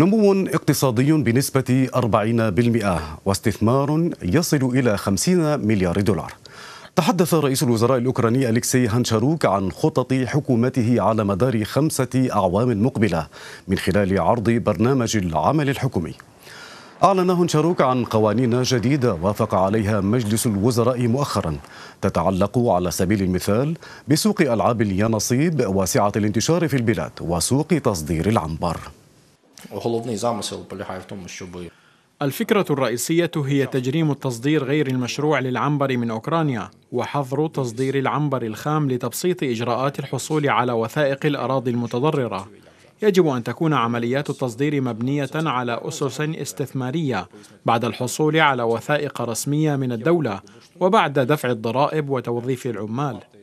نمو اقتصادي بنسبة 40% واستثمار يصل إلى 50 مليار دولار تحدث رئيس الوزراء الأوكراني أليكسي هانشاروك عن خطط حكومته على مدار خمسة أعوام مقبلة من خلال عرض برنامج العمل الحكومي أعلن هنشاروك عن قوانين جديدة وافق عليها مجلس الوزراء مؤخرا تتعلق على سبيل المثال بسوق ألعاب اليانصيب واسعة الانتشار في البلاد وسوق تصدير العنبر الفكرة الرئيسية هي تجريم التصدير غير المشروع للعنبر من أوكرانيا وحظر تصدير العنبر الخام لتبسيط إجراءات الحصول على وثائق الأراضي المتضررة يجب أن تكون عمليات التصدير مبنية على أسس استثمارية بعد الحصول على وثائق رسمية من الدولة وبعد دفع الضرائب وتوظيف العمال